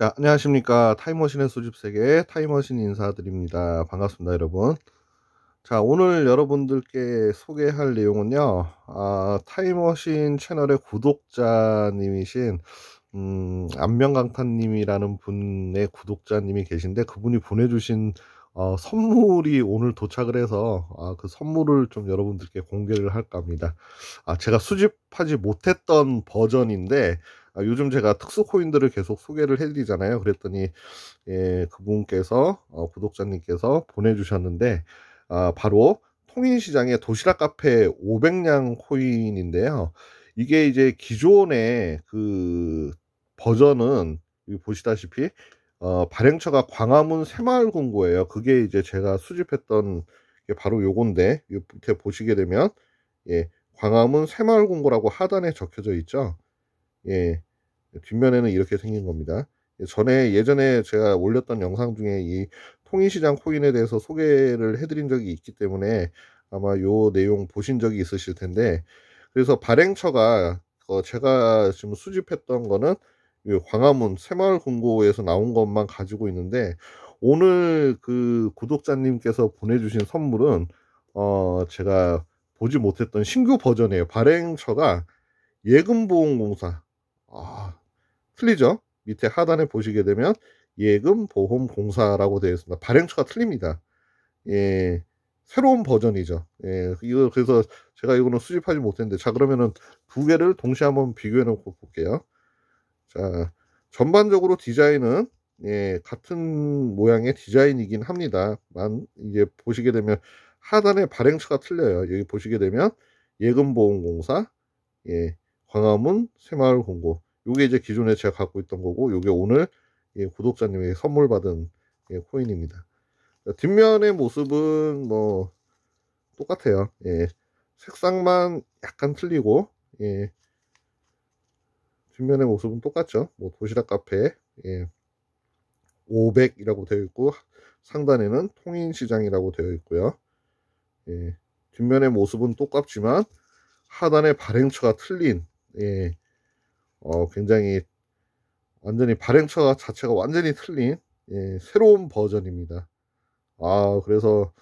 자, 안녕하십니까. 타임머신의 수집 세계 타임머신 인사드립니다. 반갑습니다, 여러분. 자, 오늘 여러분들께 소개할 내용은요, 아, 타임머신 채널의 구독자님이신, 음, 안명강탄님이라는 분의 구독자님이 계신데, 그분이 보내주신 어, 선물이 오늘 도착을 해서 아, 그 선물을 좀 여러분들께 공개를 할까 합니다. 아, 제가 수집하지 못했던 버전인데 아, 요즘 제가 특수 코인들을 계속 소개를 해드리잖아요. 그랬더니 예, 그분께서 어, 구독자님께서 보내주셨는데 아, 바로 통인시장의 도시락 카페 500냥 코인인데요. 이게 이제 기존의 그 버전은 보시다시피 어, 발행처가 광화문 새마을군 고예요 그게 이제 제가 수집했던 게 바로 요건데 이렇게 보시게 되면 예, 광화문 새마을공고라고 하단에 적혀져 있죠. 예, 뒷면에는 이렇게 생긴 겁니다. 예, 전에 예전에 제가 올렸던 영상 중에 이 통일시장 코인에 대해서 소개를 해드린 적이 있기 때문에 아마 요 내용 보신 적이 있으실 텐데 그래서 발행처가 어 제가 지금 수집했던 거는 광화문 새마을 금고에서 나온 것만 가지고 있는데 오늘 그 구독자님께서 보내주신 선물은 어 제가 보지 못했던 신규 버전이에요. 발행처가 예금보험공사 아, 틀리죠? 밑에 하단에 보시게 되면 예금 보험 공사라고 되어 있습니다. 발행처가 틀립니다. 예, 새로운 버전이죠. 예, 이거 그래서 제가 이거는 수집하지 못했는데 자 그러면은 두 개를 동시에 한번 비교해 놓고 볼게요. 자, 전반적으로 디자인은 예, 같은 모양의 디자인이긴 합니다. 만 이제 보시게 되면 하단에 발행처가 틀려요. 여기 보시게 되면 예금보험공사 예, 광화문 새마을 공고 요게 이제 기존에 제가 갖고 있던 거고 요게 오늘 예, 구독자님의 선물 받은 예, 코인입니다 자, 뒷면의 모습은 뭐 똑같아요 예, 색상만 약간 틀리고 예, 뒷면의 모습은 똑같죠 뭐 도시락 카페 예, 500이라고 되어 있고 상단에는 통인시장이라고 되어 있고요 예, 뒷면의 모습은 똑같지만 하단의 발행처가 틀린 예, 어, 굉장히 완전히 발행처 자체가 완전히 틀린 예, 새로운 버전입니다. 아 그래서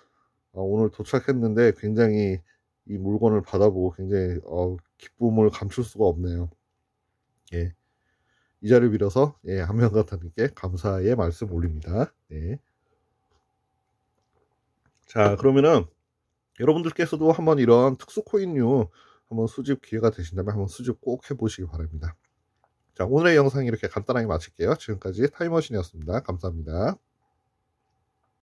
아, 오늘 도착했는데 굉장히 이 물건을 받아보고 굉장히 어, 기쁨을 감출 수가 없네요. 예. 이 자리를 빌어서 예, 한 명같아님께 감사의 말씀 올립니다. 예. 자 그러면은 여러분들께서도 한번 이런 특수 코인류 한번 수집 기회가 되신다면 한번 수집 꼭 해보시기 바랍니다. 자, 오늘의 영상 이렇게 간단하게 마칠게요. 지금까지 타임머신이었습니다. 감사합니다.